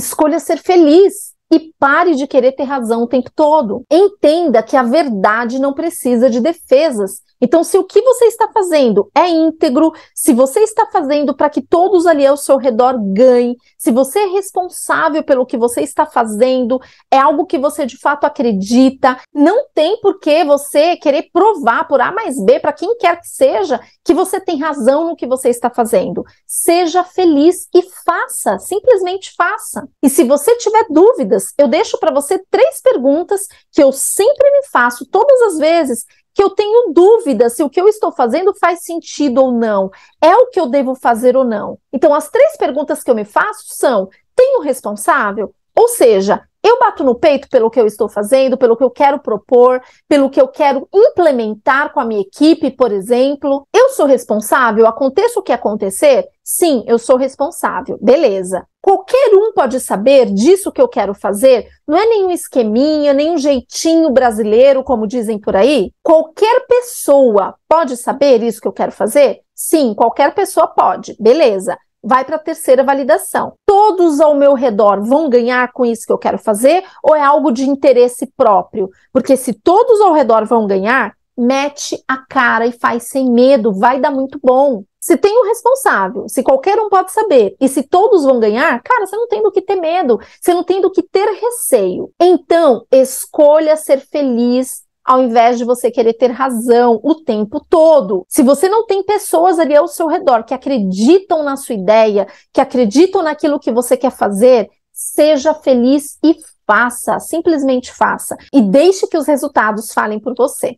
escolha ser feliz e pare de querer ter razão o tempo todo. Entenda que a verdade não precisa de defesas. Então, se o que você está fazendo é íntegro, se você está fazendo para que todos ali ao seu redor ganhem, se você é responsável pelo que você está fazendo, é algo que você de fato acredita, não tem por que você querer provar por A mais B, para quem quer que seja, que você tem razão no que você está fazendo. Seja feliz e faça, simplesmente faça. E se você tiver dúvidas, perguntas, eu deixo para você três perguntas que eu sempre me faço todas as vezes que eu tenho dúvida se o que eu estou fazendo faz sentido ou não, é o que eu devo fazer ou não. Então, as três perguntas que eu me faço são: tenho responsável? Ou seja, eu bato no peito pelo que eu estou fazendo, pelo que eu quero propor, pelo que eu quero implementar com a minha equipe, por exemplo. Eu sou responsável? Aconteça o que acontecer? Sim, eu sou responsável. Beleza. Qualquer um pode saber disso que eu quero fazer. Não é nenhum esqueminha, nenhum jeitinho brasileiro, como dizem por aí. Qualquer pessoa pode saber isso que eu quero fazer? Sim, qualquer pessoa pode. Beleza vai para a terceira validação. Todos ao meu redor vão ganhar com isso que eu quero fazer ou é algo de interesse próprio? Porque se todos ao redor vão ganhar, mete a cara e faz sem medo, vai dar muito bom. Se tem um responsável, se qualquer um pode saber e se todos vão ganhar, cara, você não tem do que ter medo, você não tem do que ter receio. Então, escolha ser feliz ao invés de você querer ter razão o tempo todo. Se você não tem pessoas ali ao seu redor que acreditam na sua ideia, que acreditam naquilo que você quer fazer, seja feliz e faça, simplesmente faça. E deixe que os resultados falem por você.